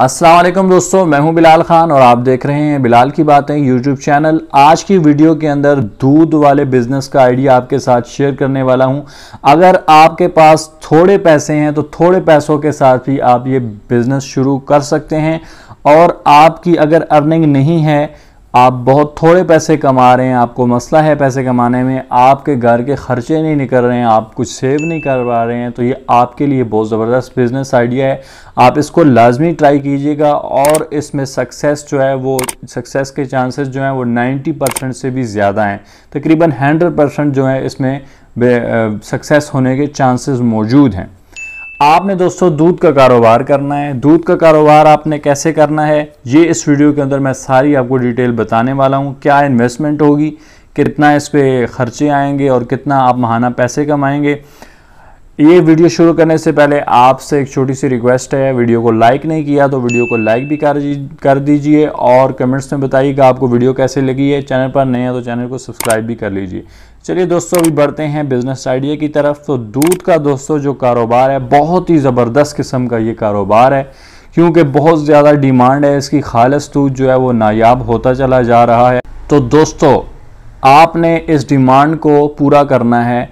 अस्सलाम वालेकुम दोस्तों मैं हूं बिलाल खान और आप देख रहे हैं बिलाल की बातें यूट्यूब चैनल आज की वीडियो के अंदर दूध वाले बिजनेस का आइडिया आपके साथ शेयर करने वाला हूं अगर आपके पास थोड़े पैसे हैं तो थोड़े पैसों के साथ भी आप ये बिजनेस शुरू कर सकते हैं और आपकी अगर अर्निंग नहीं है आप बहुत थोड़े पैसे कमा रहे हैं आपको मसला है पैसे कमाने में आपके घर के खर्चे नहीं निकल रहे हैं आप कुछ सेव नहीं कर पा रहे हैं तो ये आपके लिए बहुत ज़बरदस्त बिजनेस आइडिया है आप इसको लाजमी ट्राई कीजिएगा और इसमें सक्सेस जो है वो सक्सेस के चांसेस जो हैं वो नाइन्टी परसेंट से भी ज़्यादा हैं तकरीबन हंड्रेड परसेंट जो है इसमें सक्सेस होने के चांसेस मौजूद हैं आपने दोस्तों दूध का कारोबार करना है दूध का कारोबार आपने कैसे करना है ये इस वीडियो के अंदर मैं सारी आपको डिटेल बताने वाला हूँ क्या इन्वेस्टमेंट होगी कितना इस पर खर्चे आएंगे और कितना आप महाना पैसे कमाएंगे ये वीडियो शुरू करने से पहले आपसे एक छोटी सी रिक्वेस्ट है वीडियो को लाइक नहीं किया तो वीडियो को लाइक भी कर कर दीजिए और कमेंट्स में बताइएगा आपको वीडियो कैसे लगी है चैनल पर नए हैं तो चैनल को सब्सक्राइब भी कर लीजिए चलिए दोस्तों अभी बढ़ते हैं बिजनेस आइडिया की तरफ तो दूध का दोस्तों जो कारोबार है बहुत ही ज़बरदस्त किस्म का ये कारोबार है क्योंकि बहुत ज़्यादा डिमांड है इसकी खालस दूध जो है वो नायाब होता चला जा रहा है तो दोस्तों आपने इस डिमांड को पूरा करना है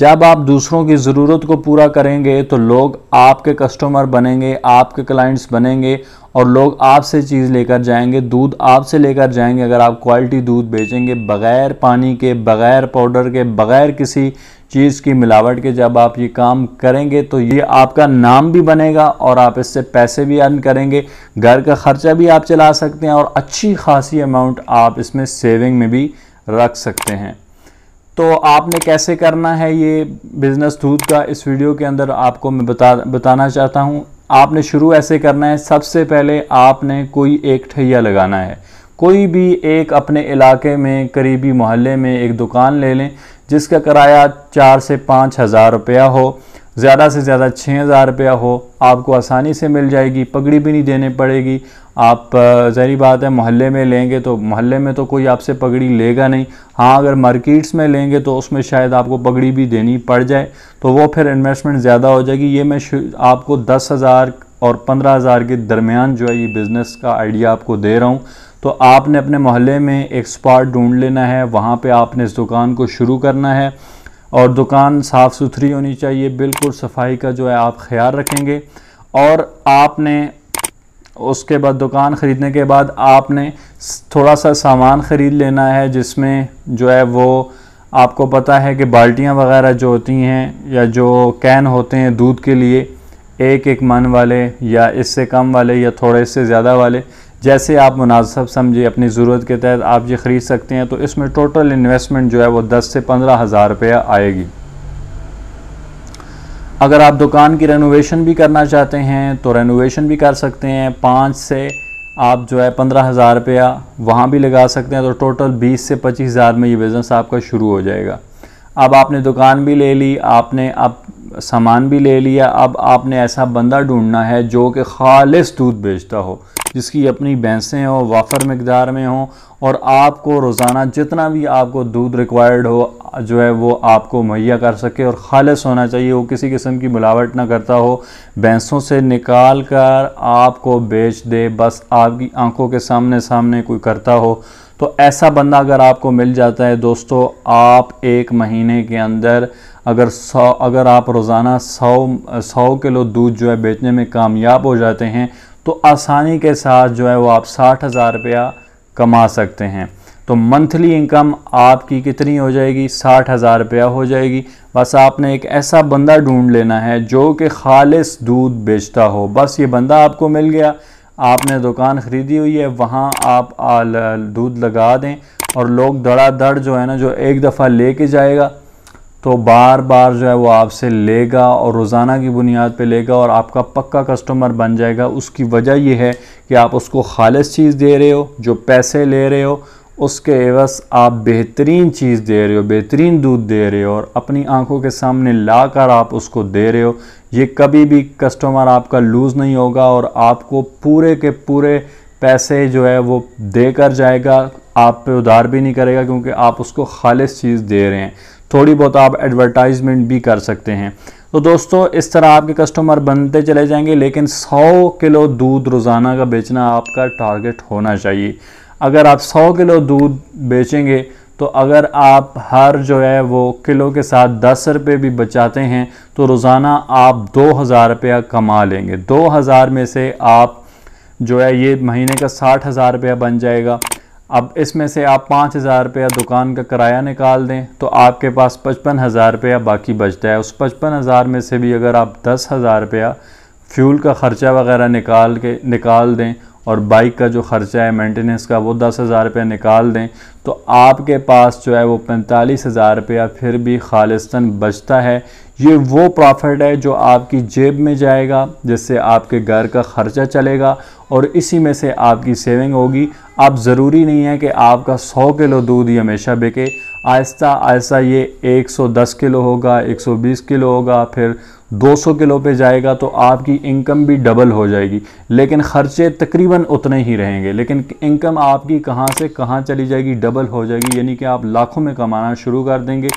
जब आप दूसरों की ज़रूरत को पूरा करेंगे तो लोग आपके कस्टमर बनेंगे आपके क्लाइंट्स बनेंगे और लोग आपसे चीज़ लेकर जाएंगे दूध आपसे लेकर जाएंगे अगर आप क्वालिटी दूध बेचेंगे बग़ैर पानी के बग़ैर पाउडर के बग़ैर किसी चीज़ की मिलावट के जब आप ये काम करेंगे तो ये आपका नाम भी बनेगा और आप इससे पैसे भी अर्न करेंगे घर का ख़र्चा भी आप चला सकते हैं और अच्छी खासी अमाउंट आप इसमें सेविंग में भी रख सकते हैं तो आपने कैसे करना है ये बिज़नेस दूध का इस वीडियो के अंदर आपको मैं बता बताना चाहता हूँ आपने शुरू ऐसे करना है सबसे पहले आपने कोई एक ठैया लगाना है कोई भी एक अपने इलाके में करीबी मोहल्ले में एक दुकान ले लें जिसका किराया चार से पाँच हज़ार रुपया हो ज़्यादा से ज़्यादा छः हज़ार रुपया हो आपको आसानी से मिल जाएगी पगड़ी भी नहीं देने पड़ेगी आप जहरी बात है मोहल्ले में लेंगे तो मोहल्ले में तो कोई आपसे पगड़ी लेगा नहीं हाँ अगर मार्केट्स में लेंगे तो उसमें शायद आपको पगड़ी भी देनी पड़ जाए तो वो फिर इन्वेस्टमेंट ज़्यादा हो जाएगी ये मैं आपको दस हज़ार और पंद्रह हज़ार के दरमियान जो है ये बिज़नेस का आइडिया आपको दे रहा हूँ तो आपने अपने मोहल्ले में एक स्पॉट ढूंढ लेना है वहाँ पर आपने इस दुकान को शुरू करना है और दुकान साफ़ सुथरी होनी चाहिए बिल्कुल सफाई का जो है आप ख्याल रखेंगे और आपने उसके बाद दुकान ख़रीदने के बाद आपने थोड़ा सा सामान ख़रीद लेना है जिसमें जो है वो आपको पता है कि बाल्टियाँ वगैरह जो होती हैं या जो कैन होते हैं दूध के लिए एक एक मन वाले या इससे कम वाले या थोड़े से ज़्यादा वाले जैसे आप मुनासब समझे अपनी ज़रूरत के तहत आप ये ख़रीद सकते हैं तो इसमें टोटल इन्वेस्टमेंट जो है वो दस से पंद्रह हज़ार रुपया आएगी अगर आप दुकान की रेनोवेशन भी करना चाहते हैं तो रेनोवेशन भी कर सकते हैं पाँच से आप जो है पंद्रह हज़ार रुपया वहाँ भी लगा सकते हैं तो टोटल बीस से पच्चीस हज़ार में ये बिज़नेस आपका शुरू हो जाएगा अब आपने दुकान भी ले ली आपने अब सामान भी ले लिया अब आपने ऐसा बंदा ढूंढना है जो कि खालिश दूध बेचता हो जिसकी अपनी भैंसें हों वाफर मकदार में हों और आपको रोज़ाना जितना भी आपको दूध रिक्वायर्ड हो जो है वो आपको मुहैया कर सके और खालस होना चाहिए वो किसी किस्म की मिलावट ना करता हो भैंसों से निकाल कर आपको बेच दे बस आपकी आंखों के सामने सामने कोई करता हो तो ऐसा बंदा अगर आपको मिल जाता है दोस्तों आप एक महीने के अंदर अगर सौ अगर आप रोज़ाना सौ सौ किलो दूध जो है बेचने में कामयाब हो जाते हैं तो आसानी के साथ जो है वो आप साठ हज़ार रुपया कमा सकते हैं तो मंथली इनकम आपकी कितनी हो जाएगी साठ हज़ार रुपया हो जाएगी बस आपने एक ऐसा बंदा ढूंढ लेना है जो कि खालिस दूध बेचता हो बस ये बंदा आपको मिल गया आपने दुकान ख़रीदी हुई है वहाँ आप दूध लगा दें और लोग धड़ाधड़ दड़ जो है ना जो एक दफ़ा ले जाएगा तो बार बार जो है वो आपसे लेगा और रोज़ाना की बुनियाद पे लेगा और आपका पक्का कस्टमर बन जाएगा उसकी वजह ये है कि आप उसको खालिश चीज़ दे रहे हो जो पैसे ले रहे हो उसके एवस आप बेहतरीन चीज़ दे रहे हो बेहतरीन दूध दे रहे हो और अपनी आंखों के सामने ला कर आप उसको दे रहे हो ये कभी भी कस्टमर आपका लूज़ नहीं होगा और आपको पूरे के पूरे पैसे जो है वो दे कर जाएगा आप पे उधार भी नहीं करेगा क्योंकि आप उसको खालिश चीज़ दे रहे हैं थोड़ी बहुत आप एडवर्टाइजमेंट भी कर सकते हैं तो दोस्तों इस तरह आपके कस्टमर बनते चले जाएंगे लेकिन 100 किलो दूध रोज़ाना का बेचना आपका टारगेट होना चाहिए अगर आप 100 किलो दूध बेचेंगे तो अगर आप हर जो है वो किलो के साथ दस रुपये भी बचाते हैं तो रोज़ाना आप दो हज़ार रुपया कमा लेंगे दो हज़ार में से आप जो है ये महीने का साठ हज़ार रुपया बन जाएगा अब इसमें से आप पाँच हज़ार रुपया दुकान का किराया निकाल दें तो आपके पास पचपन हज़ार रुपया बाकी बचता है उस पचपन हज़ार में से भी अगर आप दस हज़ार रुपया फ्यूल का ख़र्चा वगैरह निकाल के निकाल दें और बाइक का जो ख़र्चा है मेंटेनेंस का वो दस हज़ार रुपया निकाल दें तो आपके पास जो है वो पैंतालीस हज़ार रुपया फिर भी खालिस्तन बचता है ये वो प्रॉफिट है जो आपकी जेब में जाएगा जिससे आपके घर का ख़र्चा चलेगा और इसी में से आपकी सेविंग होगी आप ज़रूरी नहीं है कि आपका 100 किलो दूध ही हमेशा बिके आहिस्ता आहिस्ता ये 110 किलो होगा 120 किलो होगा फिर 200 किलो पे जाएगा तो आपकी इनकम भी डबल हो जाएगी लेकिन ख़र्चे तकरीबन उतने ही रहेंगे लेकिन इनकम आपकी कहाँ से कहाँ चली जाएगी डबल हो जाएगी यानी कि आप लाखों में कमाना शुरू कर देंगे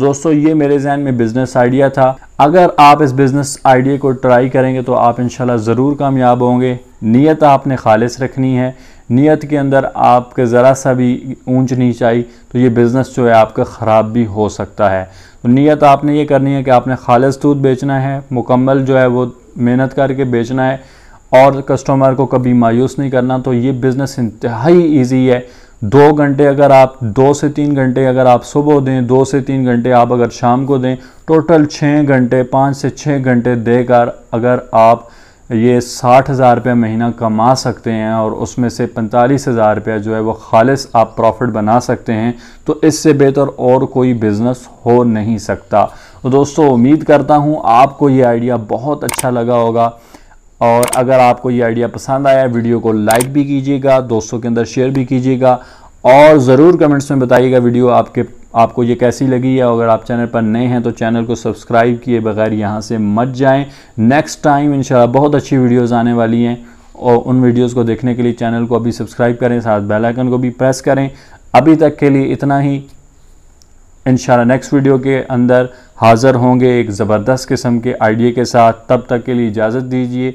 दोस्तों ये मेरे जहन में बिज़नेस आइडिया था अगर आप इस बिज़नेस आइडिया को ट्राई करेंगे तो आप इनशाला ज़रूर कामयाब होंगे नीयत आपने खालिश रखनी है नीयत के अंदर आपके ज़रा सा भी ऊंच नीच आई तो ये बिज़नेस जो है आपका ख़राब भी हो सकता है तो नीयत आपने ये करनी है कि आपने खालिश दूध बेचना है मुकम्मल जो है वो मेहनत करके बेचना है और कस्टमर को कभी मायूस नहीं करना तो ये बिज़नेस इंतहाई ईजी है दो घंटे अगर आप दो से तीन घंटे अगर आप सुबह दें दो से तीन घंटे आप अगर शाम को दें टोटल छः घंटे पाँच से छः घंटे देकर अगर आप ये साठ हज़ार रुपया महीना कमा सकते हैं और उसमें से पैंतालीस हज़ार रुपया जो है वो खालिश आप प्रॉफिट बना सकते हैं तो इससे बेहतर और कोई बिज़नेस हो नहीं सकता तो दोस्तों उम्मीद करता हूँ आपको ये आइडिया बहुत अच्छा लगा होगा और अगर आपको ये आइडिया पसंद आया वीडियो को लाइक भी कीजिएगा दोस्तों के अंदर शेयर भी कीजिएगा और ज़रूर कमेंट्स में बताइएगा वीडियो आपके आपको ये कैसी लगी है अगर आप चैनल पर नए हैं तो चैनल को सब्सक्राइब किए बगैर यहाँ से मत जाएं नेक्स्ट टाइम इन बहुत अच्छी वीडियोज़ आने वाली हैं और उन वीडियोज़ को देखने के लिए चैनल को अभी सब्सक्राइब करें साथ बेलाइकन को भी प्रेस करें अभी तक के लिए इतना ही इन नेक्स्ट वीडियो के अंदर हाज़र होंगे एक ज़बरदस्त किस्म के आइडिया के साथ तब तक के लिए इजाज़त दीजिए